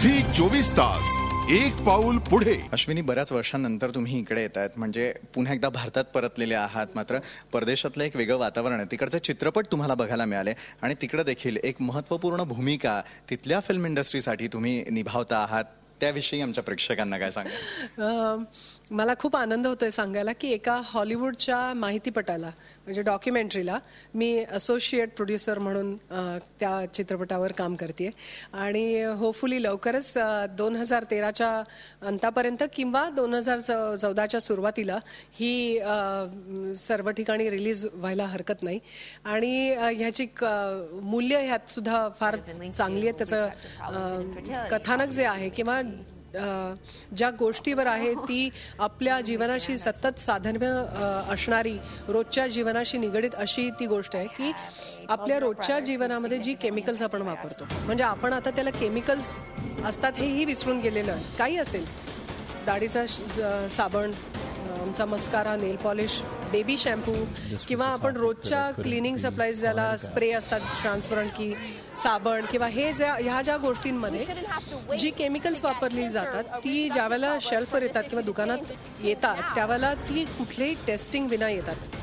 Zee चोवीस तास एक पाऊल पुढे अश्विनी बऱ्याच वर्षांनंतर तुम्ही इकडे येत आहेत म्हणजे पुन्हा एकदा भारतात परतलेले आहात मात्र परदेशातलं एक वेगळं वातावरण आहे तिकडचे चित्रपट तुम्हाला बघायला मिळाले आणि तिकडे देखील एक महत्त्वपूर्ण भूमिका तिथल्या फिल्म इंडस्ट्रीसाठी तुम्ही निभावता आहात त्याविषयी आमच्या प्रेक्षकांना काय सांगा मला खूप आनंद होतोय सांगायला की एका हॉलिवूडच्या माहितीपटाला म्हणजे डॉक्युमेंटरीला मी असोसिएट प्रोड्युसर म्हणून त्या चित्रपटावर काम करते आणि होपफुली लवकरच दोन हजार तेराच्या अंतापर्यंत किंवा दोन हजार चौदाच्या सुरुवातीला ही सर्व ठिकाणी रिलीज व्हायला हरकत नाही आणि ह्याची मूल्य ह्यात सुद्धा फार चांगली आहे त्याचं कथानक जे आहे किंवा ज्या गोष्टीवर आहे ती आपल्या जीवनाशी सतत साधन्य असणारी रोजच्या जीवनाशी निगडीत अशी ती गोष्ट आहे की आपल्या रोजच्या जीवनामध्ये जी केमिकल्स आपण वापरतो म्हणजे आपण आता त्याला केमिकल्स असतात हेही विसरून गेलेलं आहे काही असेल दाढीचा साबण आमचा mascara nail polish baby shampoo किंवा आपण रोजच्या क्लिनिंग सप्लाईज ज्याला स्प्रे असतात ट्रान्सपरंट की साबण किंवा हे ज्या ह्या ज्या गोष्टींमध्ये जी केमिकल्स वापरली जातात ती वेळेला शेल्फवर येतात किंवा दुकानात येतात त्यावेळेला ती कुठलेही टेस्टिंग विना येतात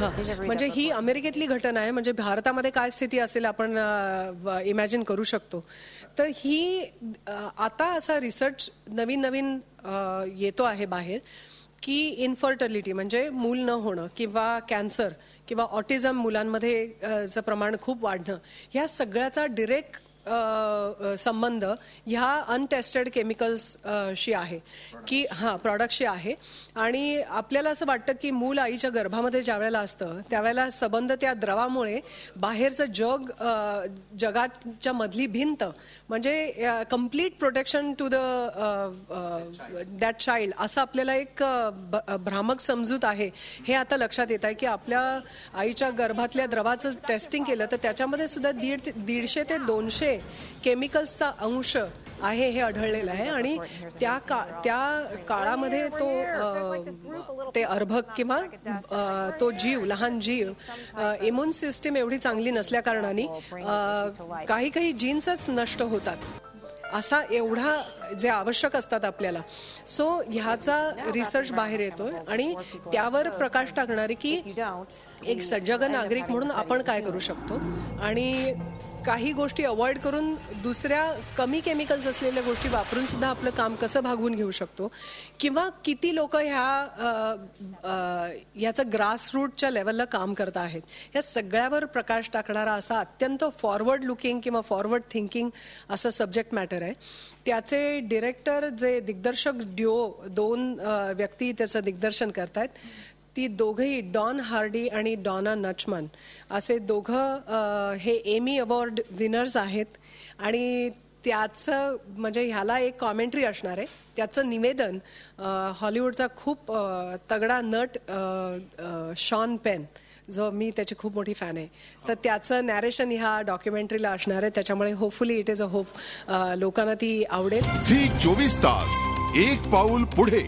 म्हणजे ही अमेरिकेतली घटना आहे म्हणजे भारतामध्ये काय स्थिती असेल आपण इमॅजिन करू शकतो तर ही आता असा रिसर्च नवीन नवीन येतो आहे बाहेर की इन्फर्टिलिटी म्हणजे मूल न होणं किंवा कॅन्सर किंवा ऑटिझम मुलांमध्ये प्रमाण खूप वाढणं ह्या सगळ्याचा डिरेक्ट संबंध ह्या अनटेस्टेड केमिकल्सशी आहे की हां प्रॉडक्टशी आहे आणि आपल्याला असं वाटतं की मूल आईच्या गर्भामध्ये ज्या वेळेला असतं त्यावेळेला संबंध त्या द्रवामुळे बाहेरचं जग जगाच्या मधली भिंत म्हणजे complete protection to the that child असं आपल्याला एक भ्रामक समजूत आहे हे आता लक्षात येत आहे की आपल्या आईच्या गर्भातल्या द्रवाचं टेस्टिंग केलं तर त्याच्यामध्ये सुद्धा दीड दीडशे ते दोनशे केमिकल्सचा अंश आहे हे आढळलेलं आहे आणि त्या त्या काळामध्ये तो ते अर्भक किंवा तो जीव लहान जीव इम्युन सिस्टीम एवढी चांगली कारणाने काही काही जीन्सच नष्ट होतात असा एवढा जे आवश्यक असतात आपल्याला सो ह्याचा रिसर्च बाहेर येतोय आणि त्यावर प्रकाश टाकणारे की एक सजग नागरिक म्हणून आपण काय करू शकतो आणि काही गोष्टी अवॉइड करून दुसऱ्या कमी केमिकल्स असलेल्या गोष्टी वापरून सुद्धा आपलं काम कसं भागवून घेऊ शकतो किंवा किती लोक ह्या ह्याचं ग्रासरूटच्या लेवलला काम करत आहेत ह्या सगळ्यावर प्रकाश टाकणारा असा अत्यंत फॉरवर्ड लुकिंग किंवा फॉरवर्ड थिंकिंग असा सब्जेक्ट मॅटर आहे त्याचे डिरेक्टर जे दिग्दर्शक ड्यो दोन व्यक्ती त्याचं दिग्दर्शन करत आहेत ती दोघंही डॉन हार्डी आणि डॉना नचमन असे दोघं हे एमी अवॉर्ड विनर्स आहेत आणि त्याचं म्हणजे ह्याला एक कॉमेंट्री असणार आहे त्याचं निवेदन हॉलिवूडचा खूप तगडा नट शॉन पेन जो मी त्याची खूप मोठी फॅन आहे तर त्याचं नॅरेशन ह्या डॉक्युमेंटरीला असणार आहे त्याच्यामुळे hopefully it is a hope लोकांना ती आवडेल चोवीस तास एक पाऊल पुढे